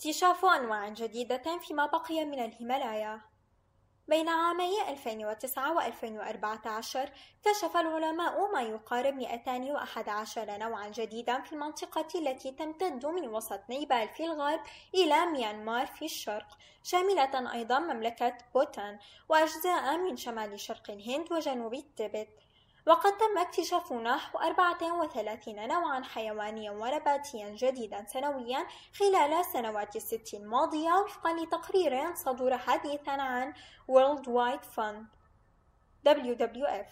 اكتشاف أنواع جديدة فيما بقي من الهيمالايا بين عامي 2009 و 2014 كشف العلماء ما يقارب 211 نوعا جديدا في المنطقة التي تمتد من وسط نيبال في الغرب إلى ميانمار في الشرق شاملة أيضا مملكة بوتان وأجزاء من شمال شرق الهند وجنوب التبت وقد تم اكتشاف نحو 34 نوعا حيوانيا ونباتيا جديدا سنويا خلال سنوات الست الماضية وفقا لتقرير صدر حديثا عن World Wide Fund WWF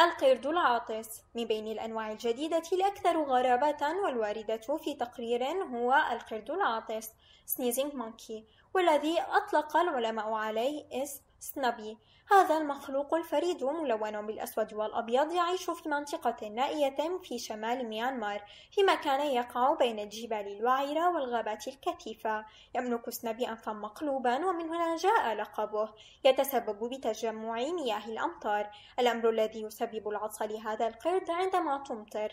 القرد العاطس من بين الأنواع الجديدة الأكثر غرابة والواردة في تقرير هو القرد العاطس Sneezing Monkey والذي أطلق العلماء عليه اسم سنابي هذا المخلوق الفريد ملون بالأسود والأبيض يعيش في منطقة نائية في شمال ميانمار في مكان يقع بين الجبال الوعرة والغابات الكثيفة يملك سنابي أنفا مقلوبا ومن هنا جاء لقبه يتسبب بتجمع مياه الأمطار الأمر الذي يسبب العطس لهذا القرد عندما تمطر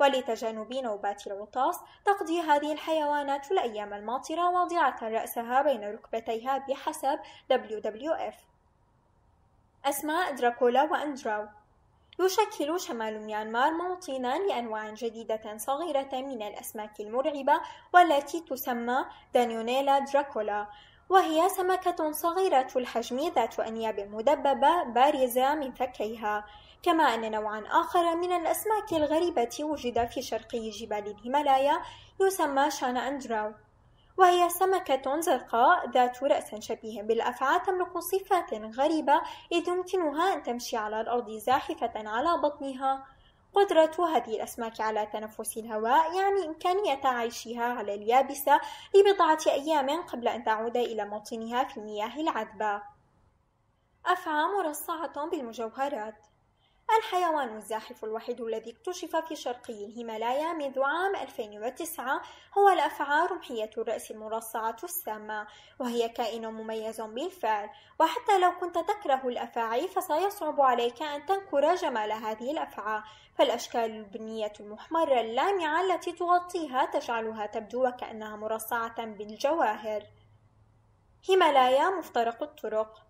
ولتجنب نوبات العطاس تقضي هذه الحيوانات الأيام الماطرة واضعة رأسها بين ركبتيها بحسب WWF أسماء دراكولا وأندراو يشكل شمال ميانمار موطنا لأنواع جديدة صغيرة من الأسماك المرعبة والتي تسمى دانيونيلا دراكولا وهي سمكة صغيرة الحجم ذات أنياب مدببة بارزة من فكيها كما أن نوعا آخر من الأسماك الغريبة وجد في شرقي جبال الهيمالايا يسمى شان أندراو وهي سمكة زرقاء ذات رأس شبيه بالأفعى تملك صفات غريبة إذ يمكنها أن تمشي على الأرض زاحفة على بطنها قدرة هذه الأسماك على تنفس الهواء يعني إمكانية عيشها على اليابسة لبضعة أيام قبل أن تعود إلى موطنها في المياه العذبة أفعى مرصعة بالمجوهرات الحيوان الزاحف الوحيد الذي اكتشف في شرقي الهيمالايا منذ عام 2009 هو الأفعى رمحية الرأس المرصعة السامة وهي كائن مميز بالفعل وحتى لو كنت تكره الأفاعي فسيصعب عليك أن تنكر جمال هذه الأفعى فالأشكال البنية المحمرة اللامعة التي تغطيها تجعلها تبدو وكأنها مرصعة بالجواهر هيمالايا مفترق الطرق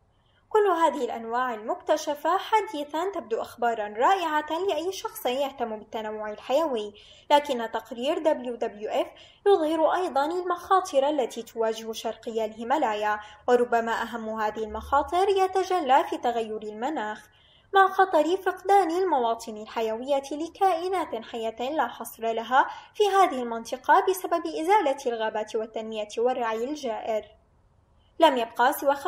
كل هذه الأنواع المكتشفة حديثا تبدو أخبارا رائعة لأي شخص يهتم بالتنوع الحيوي لكن تقرير WWF يظهر أيضا المخاطر التي تواجه شرقي الهيمالايا وربما أهم هذه المخاطر يتجلى في تغير المناخ مع خطر فقدان المواطن الحيوية لكائنات حية لا حصر لها في هذه المنطقة بسبب إزالة الغابات والتنمية والرعي الجائر لم يبقى سوى 25%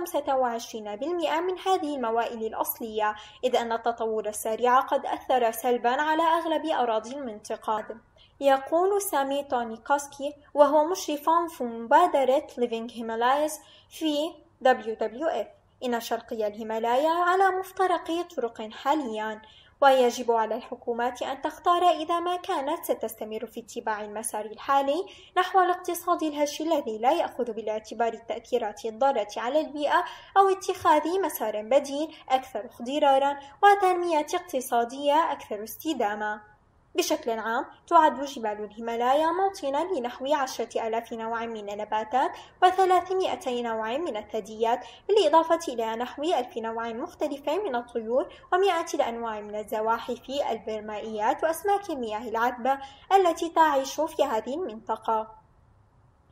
من هذه الموائل الأصلية إذ أن التطور السريع قد أثر سلبا على أغلب أراضي المنطقة يقول سامي تونيكوسكي وهو مشرف في مبادرة Living Himalayas في WWF إن شرقي الهيمالايا على مفترق طرق حاليا ويجب على الحكومات أن تختار إذا ما كانت ستستمر في اتباع المسار الحالي نحو الاقتصاد الهش الذي لا يأخذ بالاعتبار التأثيرات الضارة على البيئة أو اتخاذ مسار بديل أكثر اخضرارا وتنمية اقتصادية أكثر استدامة بشكل عام تعد جبال الهيمالايا موطنا لنحو عشرة ألاف نوع من النباتات وثلاثمائتي نوع من الثدييات بالإضافة إلى نحو ألف نوع مختلف من الطيور ومئات الأنواع من الزواحف البرمائيات وأسماك المياه العذبة التي تعيش في هذه المنطقة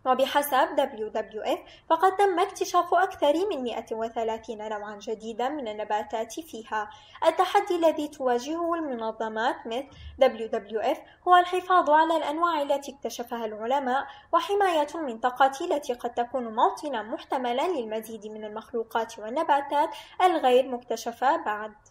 وبحسب WWF فقد تم اكتشاف أكثر من 130 نوعا جديدا من النباتات فيها التحدي الذي تواجهه المنظمات مثل WWF هو الحفاظ على الأنواع التي اكتشفها العلماء وحماية المنطقة التي قد تكون موطنا محتملا للمزيد من المخلوقات والنباتات الغير مكتشفة بعد